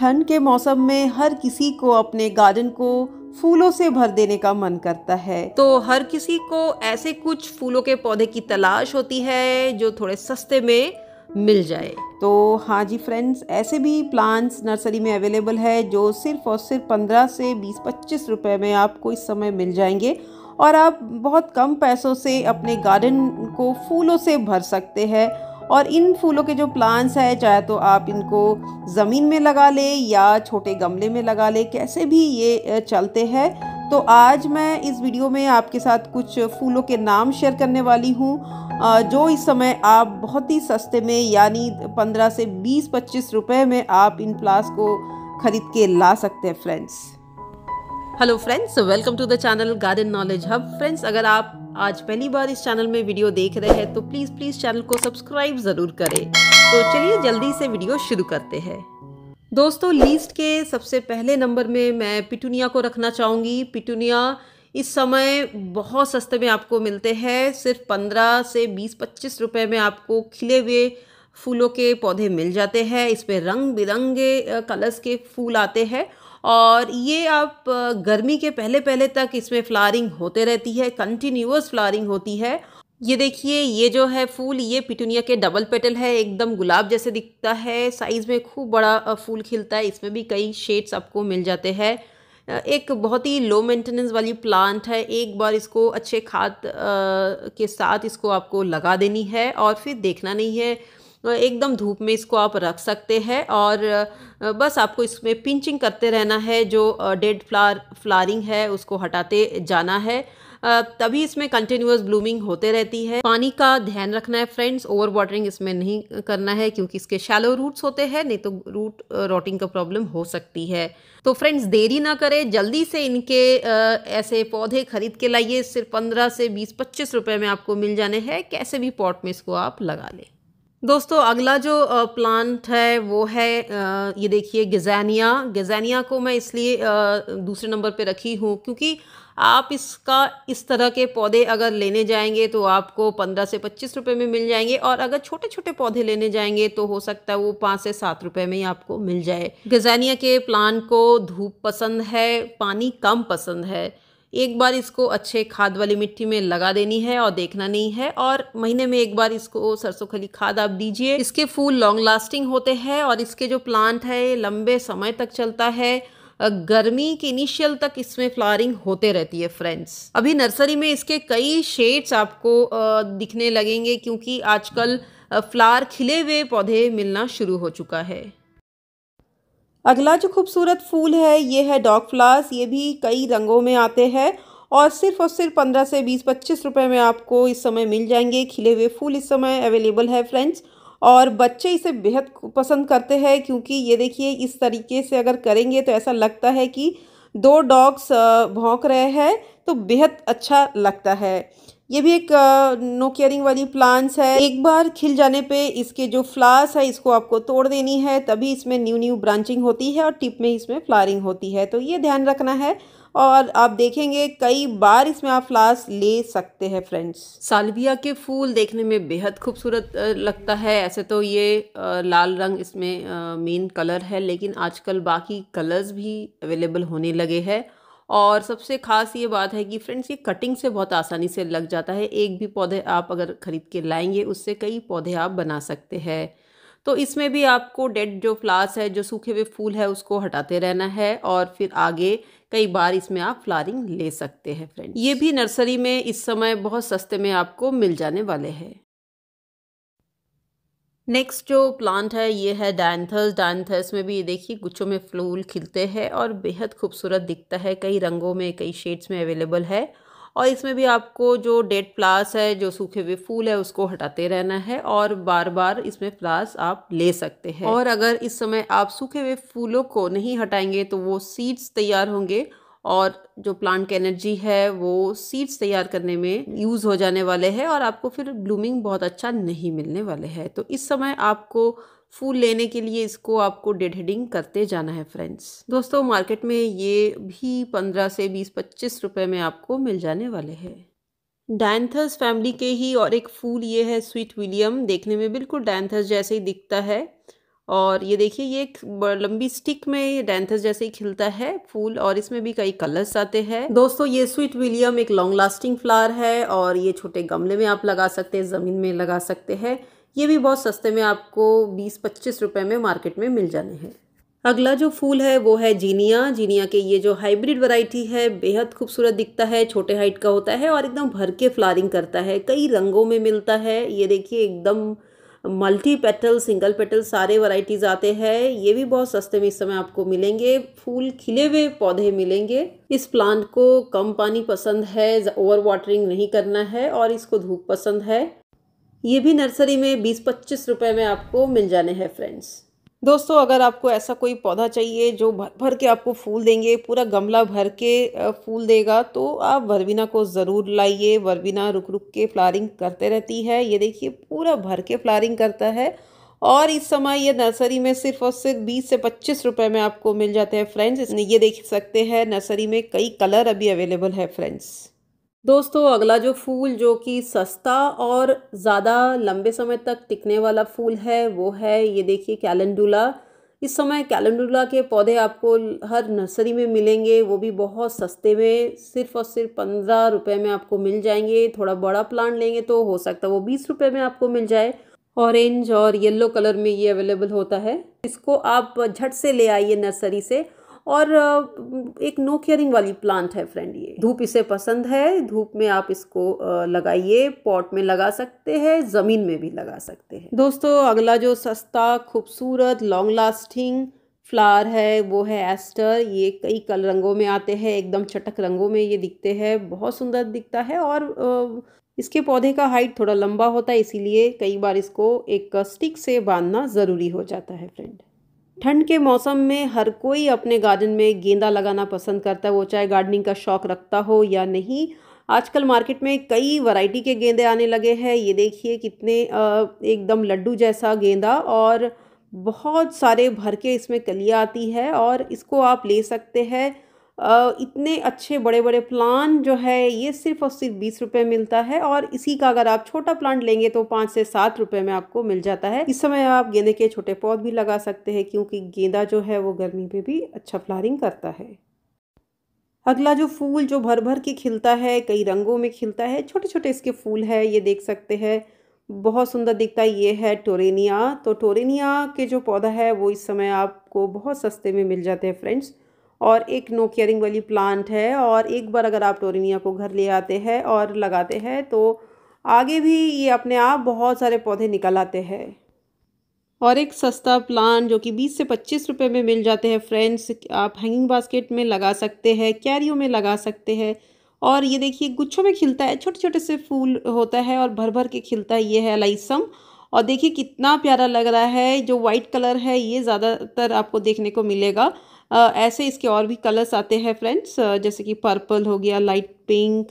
ठंड के मौसम में हर किसी को अपने गार्डन को फूलों से भर देने का मन करता है तो हर किसी को ऐसे कुछ फूलों के पौधे की तलाश होती है जो थोड़े सस्ते में मिल जाए तो हाँ जी फ्रेंड्स ऐसे भी प्लांट्स नर्सरी में अवेलेबल है जो सिर्फ और सिर्फ पंद्रह से बीस पच्चीस रुपए में आपको इस समय मिल जाएंगे और आप बहुत कम पैसों से अपने गार्डन को फूलों से भर सकते हैं और इन फूलों के जो प्लांट्स हैं चाहे तो आप इनको ज़मीन में लगा लें या छोटे गमले में लगा लें कैसे भी ये चलते हैं तो आज मैं इस वीडियो में आपके साथ कुछ फूलों के नाम शेयर करने वाली हूँ जो इस समय आप बहुत ही सस्ते में यानी 15 से 20-25 रुपए में आप इन प्लास को खरीद के ला सकते हैं friends hello friends welcome to the channel garden knowledge hub friends अगर आप आज पहली बार इस चैनल में वीडियो देख रहे हैं तो प्लीज़ प्लीज़ चैनल को सब्सक्राइब ज़रूर करें तो चलिए जल्दी से वीडियो शुरू करते हैं दोस्तों लिस्ट के सबसे पहले नंबर में मैं पिटूनिया को रखना चाहूँगी पिटूनिया इस समय बहुत सस्ते में आपको मिलते हैं सिर्फ पंद्रह से बीस पच्चीस रुपये में आपको खिले हुए फूलों के पौधे मिल जाते हैं इसमें रंग बिरंगे कलर्स के फूल आते हैं और ये आप गर्मी के पहले पहले तक इसमें फ्लारिंग होते रहती है कंटिन्यूस फ्लारिंग होती है ये देखिए ये जो है फूल ये पिटूनिया के डबल पेटल है एकदम गुलाब जैसे दिखता है साइज़ में खूब बड़ा फूल खिलता है इसमें भी कई शेड्स आपको मिल जाते हैं एक बहुत ही लो मेंटेनेंस वाली प्लांट है एक बार इसको अच्छे खाद के साथ इसको आपको लगा देनी है और फिर देखना नहीं है एकदम धूप में इसको आप रख सकते हैं और बस आपको इसमें पिंचिंग करते रहना है जो डेड फ्लार फ्लारिंग है उसको हटाते जाना है तभी इसमें कंटिन्यूस ब्लूमिंग होते रहती है पानी का ध्यान रखना है फ्रेंड्स ओवर वाटरिंग इसमें नहीं करना है क्योंकि इसके शैलो रूट्स होते हैं नहीं तो रूट रोटिंग का प्रॉब्लम हो सकती है तो फ्रेंड्स देरी ना करें जल्दी से इनके ऐसे पौधे खरीद के लाइए सिर्फ पंद्रह से बीस पच्चीस रुपये में आपको मिल जाने हैं कैसे भी पॉट में इसको आप लगा लें दोस्तों अगला जो प्लांट है वो है ये देखिए गिजानिया गिजानिया को मैं इसलिए दूसरे नंबर पे रखी हूँ क्योंकि आप इसका इस तरह के पौधे अगर लेने जाएंगे तो आपको पंद्रह से पच्चीस रुपये में मिल जाएंगे और अगर छोटे छोटे पौधे लेने जाएंगे तो हो सकता है वो पाँच से सात रुपये में ही आपको मिल जाए गजानिया के प्लांट को धूप पसंद है पानी कम पसंद है एक बार इसको अच्छे खाद वाली मिट्टी में लगा देनी है और देखना नहीं है और महीने में एक बार इसको सरसों खली खाद आप दीजिए इसके फूल लॉन्ग लास्टिंग होते हैं और इसके जो प्लांट है लंबे समय तक चलता है गर्मी के इनिशियल तक इसमें फ्लावरिंग होते रहती है फ्रेंड्स अभी नर्सरी में इसके कई शेड्स आपको दिखने लगेंगे क्योंकि आजकल फ्लावर खिले हुए पौधे मिलना शुरू हो चुका है अगला जो खूबसूरत फूल है ये है डॉग फ्लास ये भी कई रंगों में आते हैं और सिर्फ और सिर्फ पंद्रह से बीस पच्चीस रुपये में आपको इस समय मिल जाएंगे खिले हुए फूल इस समय अवेलेबल है फ्रेंड्स और बच्चे इसे बेहद पसंद करते हैं क्योंकि ये देखिए इस तरीके से अगर करेंगे तो ऐसा लगता है कि दो डॉग्स भौंक रहे हैं तो बेहद अच्छा लगता है ये भी एक नो केयरिंग वाली प्लांट्स है एक बार खिल जाने पे इसके जो फ्लावर्स है इसको आपको तोड़ देनी है तभी इसमें न्यू न्यू ब्रांचिंग होती है और टिप में इसमें फ्लारिंग होती है तो ये ध्यान रखना है और आप देखेंगे कई बार इसमें आप फ्लास ले सकते हैं फ्रेंड्स सालविया के फूल देखने में बेहद खूबसूरत लगता है ऐसे तो ये लाल रंग इसमें मेन कलर है लेकिन आजकल बाकी कलर्स भी अवेलेबल होने लगे हैं और सबसे ख़ास ये बात है कि फ्रेंड्स ये कटिंग से बहुत आसानी से लग जाता है एक भी पौधे आप अगर ख़रीद के लाएंगे उससे कई पौधे आप बना सकते हैं तो इसमें भी आपको डेड जो फ्लावर्स है जो सूखे हुए फूल है उसको हटाते रहना है और फिर आगे कई बार इसमें आप फ्लारिंग ले सकते हैं फ्रेंड ये भी नर्सरी में इस समय बहुत सस्ते में आपको मिल जाने वाले हैं नेक्स्ट जो प्लांट है ये है डैंथस डैंथस में भी ये देखिए गुच्छों में फूल खिलते हैं और बेहद खूबसूरत दिखता है कई रंगों में कई शेड्स में अवेलेबल है और इसमें भी आपको जो डेड प्लास है जो सूखे हुए फूल है उसको हटाते रहना है और बार बार इसमें फ्लास आप ले सकते हैं और अगर इस समय आप सूखे हुए फूलों को नहीं हटाएंगे तो वो सीड्स तैयार होंगे और जो प्लांट की एनर्जी है वो सीड्स तैयार करने में यूज़ हो जाने वाले हैं और आपको फिर ब्लूमिंग बहुत अच्छा नहीं मिलने वाले है तो इस समय आपको फूल लेने के लिए इसको आपको डेड हेडिंग करते जाना है फ्रेंड्स दोस्तों मार्केट में ये भी पंद्रह से बीस पच्चीस रुपये में आपको मिल जाने वाले हैं डायंथस फैमिली के ही और एक फूल ये है स्वीट विलियम देखने में बिल्कुल डायंथस जैसे ही दिखता है और ये देखिए ये एक लंबी स्टिक में डेंथस जैसे ही खिलता है फूल और इसमें भी कई कलर्स आते हैं दोस्तों ये स्वीट विलियम एक लॉन्ग लास्टिंग फ्लावर है और ये छोटे गमले में आप लगा सकते हैं ज़मीन में लगा सकते हैं ये भी बहुत सस्ते में आपको बीस पच्चीस रुपये में मार्केट में मिल जाने हैं अगला जो फूल है वो है जीनिया जीनिया के ये जो हाइब्रिड वैरायटी है बेहद खूबसूरत दिखता है छोटे हाइट का होता है और एकदम भर के फ्लारिंग करता है कई रंगों में मिलता है ये देखिए एकदम मल्टी पेटल सिंगल पेटल सारे वराइटीज आते हैं ये भी बहुत सस्ते में इस समय आपको मिलेंगे फूल खिले हुए पौधे मिलेंगे इस प्लांट को कम पानी पसंद है ओवर वाटरिंग नहीं करना है और इसको धूप पसंद है ये भी नर्सरी में बीस पच्चीस रुपये में आपको मिल जाने हैं फ्रेंड्स दोस्तों अगर आपको ऐसा कोई पौधा चाहिए जो भर भर के आपको फूल देंगे पूरा गमला भर के फूल देगा तो आप वरवीना को ज़रूर लाइए वरवीना रुक रुक के फ्लारिंग करते रहती है ये देखिए पूरा भर के फ्लारिंग करता है और इस समय ये नर्सरी में सिर्फ और सिर्फ बीस से पच्चीस रुपए में आपको मिल जाते हैं फ्रेंड्स ये देख सकते हैं नर्सरी में कई कलर अभी अवेलेबल है फ्रेंड्स दोस्तों अगला जो फूल जो कि सस्ता और ज़्यादा लंबे समय तक टिकने वाला फूल है वो है ये देखिए कैलेंडुला इस समय कैलेंडुला के पौधे आपको हर नर्सरी में मिलेंगे वो भी बहुत सस्ते में सिर्फ और सिर्फ पंद्रह रुपये में आपको मिल जाएंगे थोड़ा बड़ा प्लांट लेंगे तो हो सकता है वो बीस रुपये में आपको मिल जाए ऑरेंज और येलो कलर में ये अवेलेबल होता है इसको आप झट से ले आइए नर्सरी से और एक नो केयरिंग वाली प्लांट है फ्रेंड ये धूप इसे पसंद है धूप में आप इसको लगाइए पॉट में लगा सकते हैं ज़मीन में भी लगा सकते हैं दोस्तों अगला जो सस्ता खूबसूरत लॉन्ग लास्टिंग फ्लावर है वो है एस्टर ये कई कल रंगों में आते हैं एकदम चटक रंगों में ये दिखते हैं बहुत सुंदर दिखता है और इसके पौधे का हाइट थोड़ा लंबा होता है इसीलिए कई बार इसको एक स्टिक से बांधना ज़रूरी हो जाता है फ्रेंड ठंड के मौसम में हर कोई अपने गार्डन में गेंदा लगाना पसंद करता है वो चाहे गार्डनिंग का शौक़ रखता हो या नहीं आजकल मार्केट में कई वैरायटी के गेंदे आने लगे हैं ये देखिए कितने एकदम लड्डू जैसा गेंदा और बहुत सारे भर के इसमें कलियाँ आती है और इसको आप ले सकते हैं इतने अच्छे बड़े बड़े प्लान जो है ये सिर्फ और सिर्फ बीस रुपये मिलता है और इसी का अगर आप छोटा प्लांट लेंगे तो पाँच से सात रुपये में आपको मिल जाता है इस समय आप गेंदे के छोटे पौध भी लगा सकते हैं क्योंकि गेंदा जो है वो गर्मी में भी अच्छा फ्लारिंग करता है अगला जो फूल जो भर भर के खिलता है कई रंगों में खिलता है छोटे छोटे इसके फूल है ये देख सकते हैं बहुत सुंदर दिखता है ये है टोरेनिया तो टोरेनिया के जो पौधा है वो इस समय आपको बहुत सस्ते में मिल जाते हैं फ्रेंड्स और एक नो केयरिंग वाली प्लांट है और एक बार अगर आप टोरिनिया को घर ले आते हैं और लगाते हैं तो आगे भी ये अपने आप बहुत सारे पौधे निकल आते हैं और एक सस्ता प्लान जो कि 20 से 25 रुपए में मिल जाते हैं फ्रेंड्स आप हैंगिंग बास्केट में लगा सकते हैं कैरियो में लगा सकते हैं और ये देखिए गुच्छों में खिलता है छोटे छोटे से फूल होता है और भर भर के खिलता है ये है लाइसम और देखिए कितना प्यारा लग रहा है जो वाइट कलर है ये ज़्यादातर आपको देखने को मिलेगा ऐसे इसके और भी कलर्स आते हैं फ्रेंड्स जैसे कि पर्पल हो गया लाइट पिंक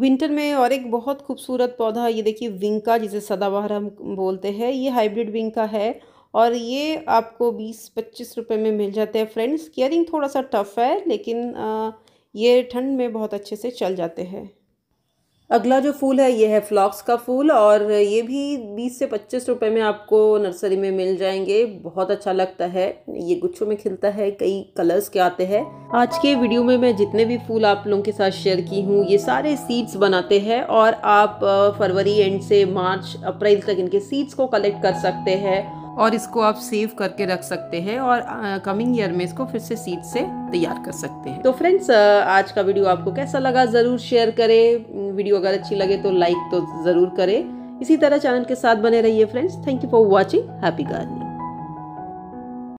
विंटर में और एक बहुत खूबसूरत पौधा ये देखिए विंका जिसे सदाबहार हम बोलते हैं ये हाइब्रिड विंका है और ये आपको बीस पच्चीस रुपये में मिल जाते हैं फ्रेंड्स केयरिंग थोड़ा सा टफ है लेकिन आ, ये ठंड में बहुत अच्छे से चल जाते हैं अगला जो फूल है ये है फ्लॉक्स का फूल और ये भी बीस से पच्चीस रुपए में आपको नर्सरी में मिल जाएंगे बहुत अच्छा लगता है ये गुच्छों में खिलता है कई कलर्स के आते हैं आज के वीडियो में मैं जितने भी फूल आप लोगों के साथ शेयर की हूँ ये सारे सीड्स बनाते हैं और आप फरवरी एंड से मार्च अप्रैल तक इनके सीड्स को कलेक्ट कर सकते हैं और इसको आप सेव करके रख सकते हैं और कमिंग ईयर में इसको फिर से सीड से तैयार कर सकते हैं तो फ्रेंड्स आज का वीडियो आपको कैसा लगा ज़रूर शेयर करें वीडियो अगर अच्छी लगे तो लाइक तो ज़रूर करें इसी तरह चैनल के साथ बने रहिए friends thank you for watching happy gardening